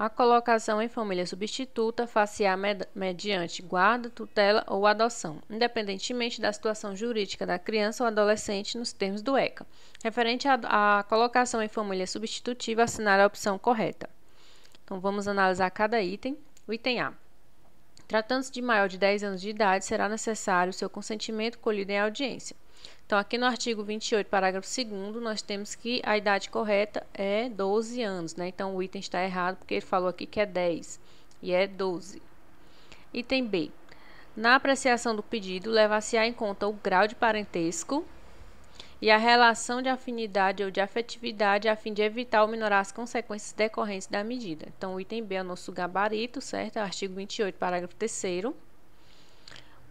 A colocação em família substituta far se med mediante guarda, tutela ou adoção, independentemente da situação jurídica da criança ou adolescente nos termos do ECA. Referente à colocação em família substitutiva, assinar a opção correta. Então, vamos analisar cada item. O item A. Tratando-se de maior de 10 anos de idade, será necessário o seu consentimento colhido em audiência. Então, aqui no artigo 28, parágrafo 2, nós temos que a idade correta é 12 anos, né? Então, o item está errado porque ele falou aqui que é 10 e é 12. Item B. Na apreciação do pedido, levar-se-á em conta o grau de parentesco, e a relação de afinidade ou de afetividade a fim de evitar ou minorar as consequências decorrentes da medida. Então, o item B é o nosso gabarito, certo? É artigo 28, parágrafo 3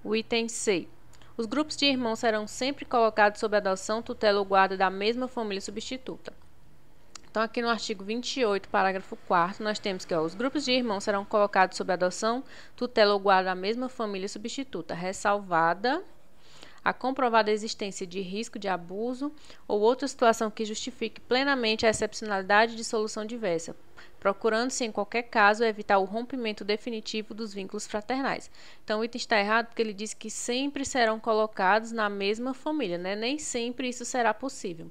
O item C. Os grupos de irmãos serão sempre colocados sob adoção, tutela ou guarda da mesma família substituta. Então, aqui no artigo 28, parágrafo 4 nós temos que ó, os grupos de irmãos serão colocados sob adoção, tutela ou guarda da mesma família substituta, ressalvada a comprovada existência de risco de abuso ou outra situação que justifique plenamente a excepcionalidade de solução diversa, procurando-se, em qualquer caso, evitar o rompimento definitivo dos vínculos fraternais. Então, o item está errado porque ele diz que sempre serão colocados na mesma família, né? nem sempre isso será possível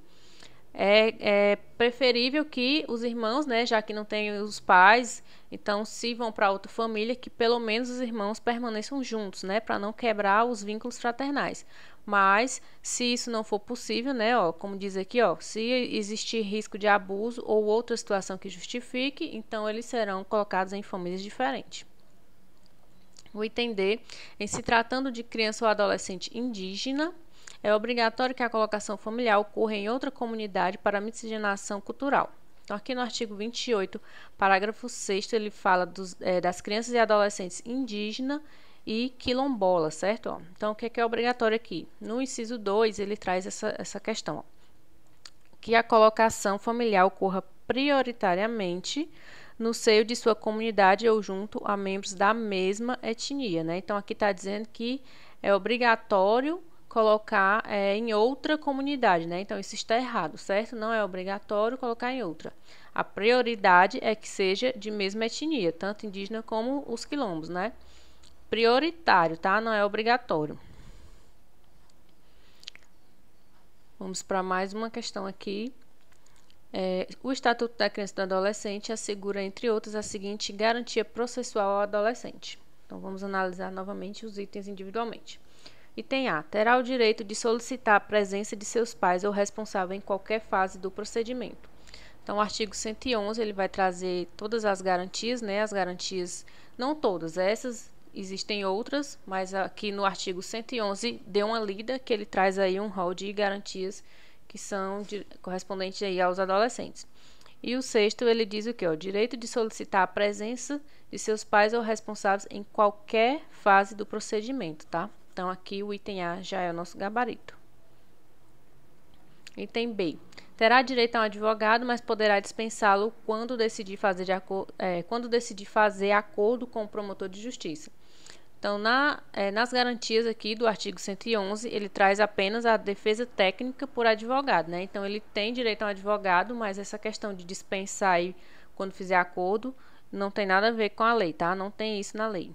é, é preferível que os irmãos, né, já que não tem os pais, então se vão para outra família, que pelo menos os irmãos permaneçam juntos, né, para não quebrar os vínculos fraternais. Mas se isso não for possível, né, ó, como diz aqui, ó, se existir risco de abuso ou outra situação que justifique, então eles serão colocados em famílias diferentes. O item D, em se tratando de criança ou adolescente indígena, é obrigatório que a colocação familiar ocorra em outra comunidade para miscigenação cultural. Então, aqui no artigo 28, parágrafo 6, ele fala dos, é, das crianças e adolescentes indígenas e quilombola, certo? então, o que é, que é, obrigatório aqui? No inciso 2, ele traz essa, essa questão: ó, que a colocação familiar ocorra prioritariamente no seio de sua comunidade ou junto a membros da mesma etnia, né? Então, aqui está dizendo que é obrigatório colocar é, em outra comunidade, né? Então, isso está errado, certo? Não é obrigatório colocar em outra. A prioridade é que seja de mesma etnia, tanto indígena como os quilombos, né? Prioritário, tá? Não é obrigatório. Vamos para mais uma questão aqui. É, o Estatuto da Criança e do Adolescente assegura, entre outras, a seguinte garantia processual ao adolescente. Então, vamos analisar novamente os itens individualmente. Item A. Terá o direito de solicitar a presença de seus pais ou responsável em qualquer fase do procedimento. Então, o artigo 111 ele vai trazer todas as garantias, né? As garantias, não todas, essas existem outras, mas aqui no artigo 111 deu uma lida que ele traz aí um rol de garantias que são de, correspondentes aí aos adolescentes. E o sexto, ele diz o que? O direito de solicitar a presença de seus pais ou responsáveis em qualquer fase do procedimento, tá? Então, aqui o item A já é o nosso gabarito. Item B. Terá direito a um advogado, mas poderá dispensá-lo quando decidir fazer, de é, quando decidir fazer acordo com o promotor de justiça. Então, na, é, nas garantias aqui do artigo 111, ele traz apenas a defesa técnica por advogado, né? Então, ele tem direito a um advogado, mas essa questão de dispensar aí quando fizer acordo não tem nada a ver com a lei, tá? Não tem isso na lei.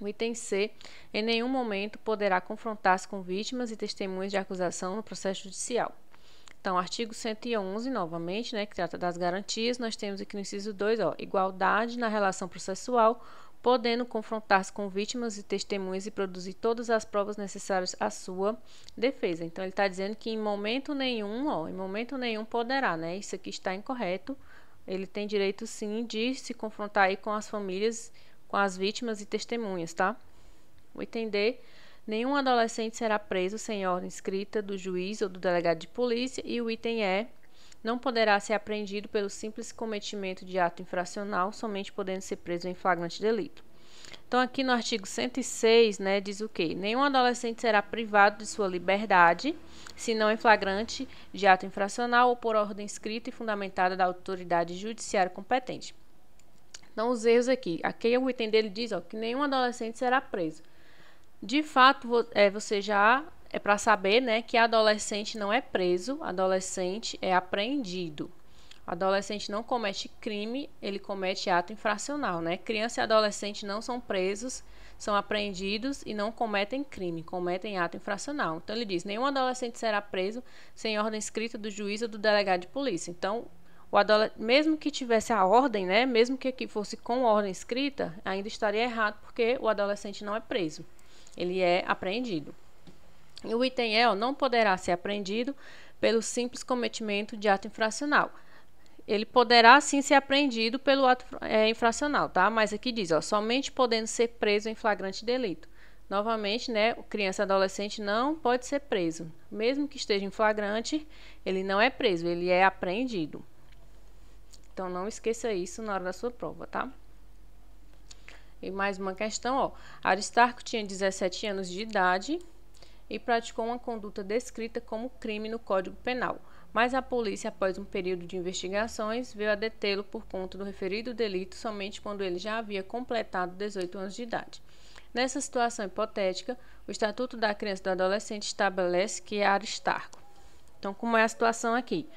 O item C, em nenhum momento poderá confrontar-se com vítimas e testemunhas de acusação no processo judicial. Então, artigo 111, novamente, né, que trata das garantias, nós temos aqui no inciso 2, ó, igualdade na relação processual, podendo confrontar-se com vítimas e testemunhas e produzir todas as provas necessárias à sua defesa. Então, ele está dizendo que em momento nenhum, ó, em momento nenhum poderá, né, isso aqui está incorreto, ele tem direito sim de se confrontar aí com as famílias com as vítimas e testemunhas, tá? O item D. Nenhum adolescente será preso sem ordem escrita do juiz ou do delegado de polícia. E o item E. Não poderá ser apreendido pelo simples cometimento de ato infracional, somente podendo ser preso em flagrante delito. Então, aqui no artigo 106, né, diz o quê? Nenhum adolescente será privado de sua liberdade, se não em flagrante de ato infracional ou por ordem escrita e fundamentada da autoridade judiciária competente. Então, os erros aqui. Aqui o item dele diz ó, que nenhum adolescente será preso. De fato, é, você já é para saber né, que adolescente não é preso, adolescente é apreendido. Adolescente não comete crime, ele comete ato infracional, né? Criança e adolescente não são presos, são apreendidos e não cometem crime, cometem ato infracional. Então ele diz: nenhum adolescente será preso sem ordem escrita do juiz ou do delegado de polícia. Então o adolescente, mesmo que tivesse a ordem, né, mesmo que aqui fosse com ordem escrita, ainda estaria errado porque o adolescente não é preso, ele é apreendido. E o item ó, não poderá ser apreendido pelo simples cometimento de ato infracional. Ele poderá sim ser apreendido pelo ato é, infracional, tá? Mas aqui diz, ó, somente podendo ser preso em flagrante delito. Novamente, né, o criança adolescente não pode ser preso. Mesmo que esteja em flagrante, ele não é preso, ele é apreendido. Então, não esqueça isso na hora da sua prova, tá? E mais uma questão, ó. Aristarco tinha 17 anos de idade e praticou uma conduta descrita como crime no Código Penal. Mas a polícia, após um período de investigações, veio a detê-lo por conta do referido delito somente quando ele já havia completado 18 anos de idade. Nessa situação hipotética, o Estatuto da Criança e do Adolescente estabelece que é Aristarco. Então, como é a situação aqui?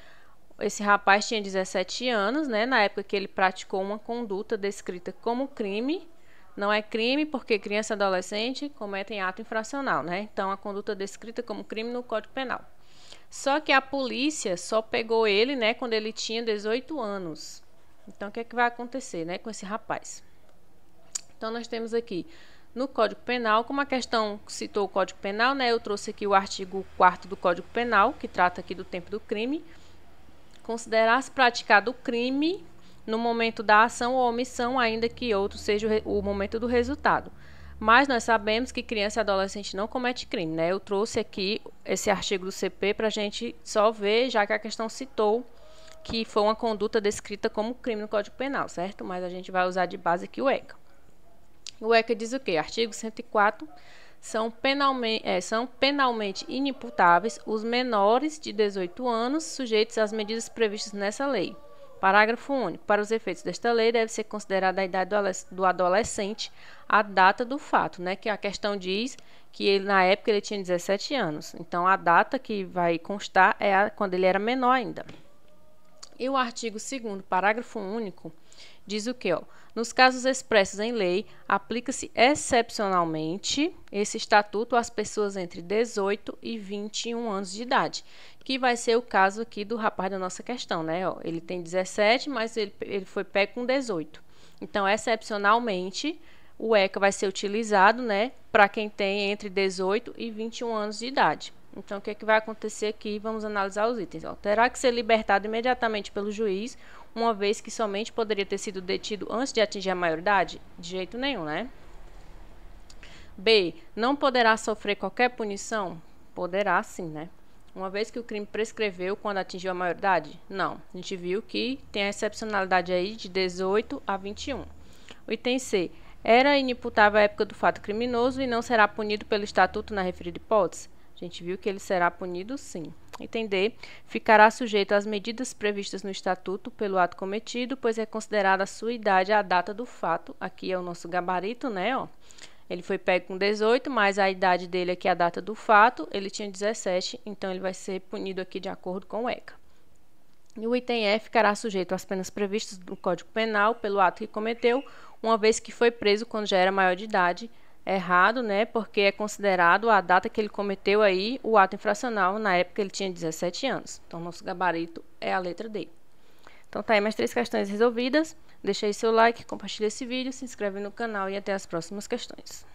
Esse rapaz tinha 17 anos, né, na época que ele praticou uma conduta descrita como crime. Não é crime porque criança e adolescente cometem ato infracional, né? Então a conduta descrita como crime no Código Penal. Só que a polícia só pegou ele, né, quando ele tinha 18 anos. Então o que é que vai acontecer, né, com esse rapaz? Então nós temos aqui no Código Penal, como a questão citou o Código Penal, né, eu trouxe aqui o artigo 4 do Código Penal, que trata aqui do tempo do crime considerar-se praticado o crime no momento da ação ou omissão, ainda que outro seja o momento do resultado. Mas nós sabemos que criança e adolescente não comete crime, né? Eu trouxe aqui esse artigo do CP para a gente só ver, já que a questão citou que foi uma conduta descrita como crime no Código Penal, certo? Mas a gente vai usar de base aqui o ECA. O ECA diz o quê? Artigo 104 são penalmente, é, são penalmente inimputáveis os menores de 18 anos sujeitos às medidas previstas nessa lei. Parágrafo único. Para os efeitos desta lei, deve ser considerada a idade do adolescente a data do fato, né? Que a questão diz que ele, na época ele tinha 17 anos. Então, a data que vai constar é a, quando ele era menor ainda. E o artigo 2 parágrafo único, diz o que? Ó, nos casos expressos em lei, aplica-se excepcionalmente esse estatuto às pessoas entre 18 e 21 anos de idade, que vai ser o caso aqui do rapaz da nossa questão, né? ele tem 17, mas ele, ele foi pego com 18. Então, excepcionalmente, o ECA vai ser utilizado, né, para quem tem entre 18 e 21 anos de idade. Então, o que, é que vai acontecer aqui? Vamos analisar os itens. Ó. Terá que ser libertado imediatamente pelo juiz uma vez que somente poderia ter sido detido antes de atingir a maioridade? De jeito nenhum, né? B. Não poderá sofrer qualquer punição? Poderá sim, né? Uma vez que o crime prescreveu quando atingiu a maioridade? Não. A gente viu que tem a excepcionalidade aí de 18 a 21. O item C. Era inimputável à época do fato criminoso e não será punido pelo estatuto na referida hipótese? A gente viu que ele será punido sim entender Ficará sujeito às medidas previstas no estatuto pelo ato cometido, pois é considerada a sua idade a data do fato. Aqui é o nosso gabarito, né? Ó. Ele foi pego com 18, mas a idade dele aqui é a data do fato. Ele tinha 17, então ele vai ser punido aqui de acordo com o ECA. E o item E ficará sujeito às penas previstas no Código Penal pelo ato que cometeu, uma vez que foi preso quando já era maior de idade, errado, né? Porque é considerado a data que ele cometeu aí o ato infracional, na época ele tinha 17 anos. Então, nosso gabarito é a letra D. Então, tá aí mais três questões resolvidas. Deixa aí seu like, compartilha esse vídeo, se inscreve no canal e até as próximas questões.